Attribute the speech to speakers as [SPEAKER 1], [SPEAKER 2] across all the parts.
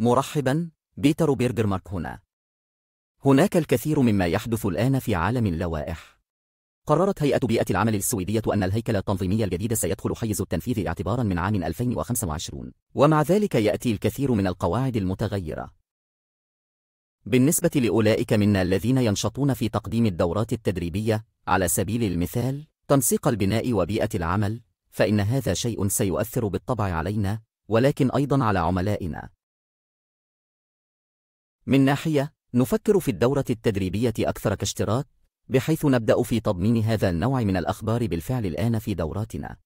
[SPEAKER 1] مرحبا بيتر بيرجر مارك هنا هناك الكثير مما يحدث الآن في عالم اللوائح قررت هيئة بيئة العمل السويدية أن الهيكل التنظيمي الجديد سيدخل حيز التنفيذ اعتبارا من عام 2025 ومع ذلك يأتي الكثير من القواعد المتغيرة بالنسبة لأولئك منا الذين ينشطون في تقديم الدورات التدريبية على سبيل المثال تنسيق البناء وبيئة العمل فإن هذا شيء سيؤثر بالطبع علينا ولكن أيضا على عملائنا من ناحية نفكر في الدورة التدريبية أكثر كاشتراك بحيث نبدأ في تضمين هذا النوع من الأخبار بالفعل الآن في دوراتنا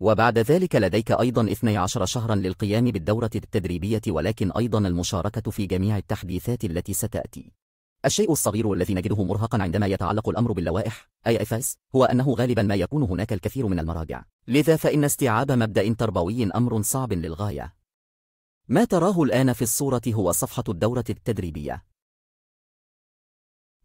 [SPEAKER 1] وبعد ذلك لديك أيضا 12 شهرا للقيام بالدورة التدريبية ولكن أيضا المشاركة في جميع التحديثات التي ستأتي الشيء الصغير الذي نجده مرهقا عندما يتعلق الأمر باللوائح أي أفاس هو أنه غالبا ما يكون هناك الكثير من المراجع لذا فإن استيعاب مبدأ تربوي أمر صعب للغاية ما تراه الآن في الصورة هو صفحة الدورة التدريبية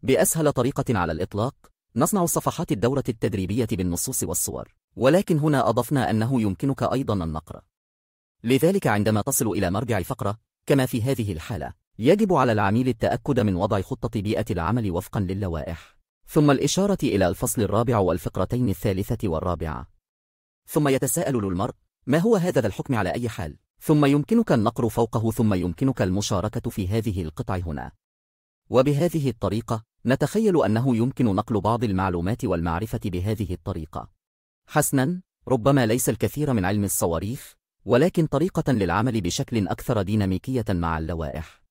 [SPEAKER 1] بأسهل طريقة على الإطلاق نصنع صفحات الدورة التدريبية بالنصوص والصور ولكن هنا أضفنا أنه يمكنك أيضا النقر لذلك عندما تصل إلى مرجع فقرة كما في هذه الحالة يجب على العميل التأكد من وضع خطة بيئة العمل وفقا للوائح ثم الإشارة إلى الفصل الرابع والفقرتين الثالثة والرابعة ثم يتساءل المرء ما هو هذا الحكم على أي حال ثم يمكنك النقر فوقه ثم يمكنك المشاركة في هذه القطع هنا. وبهذه الطريقة، نتخيل أنه يمكن نقل بعض المعلومات والمعرفة بهذه الطريقة. حسناً، ربما ليس الكثير من علم الصواريخ، ولكن طريقة للعمل بشكل أكثر ديناميكية مع اللوائح.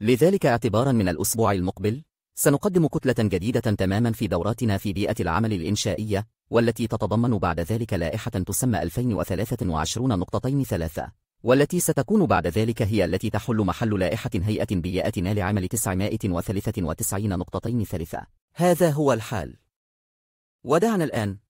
[SPEAKER 1] لذلك اعتباراً من الأسبوع المقبل، سنقدم كتلة جديدة تماما في دوراتنا في بيئة العمل الإنشائية والتي تتضمن بعد ذلك لائحة تسمى 2023 نقطتين ثلاثة والتي ستكون بعد ذلك هي التي تحل محل لائحة هيئة نال لعمل 993 نقطتين ثالثة هذا هو الحال ودعنا الآن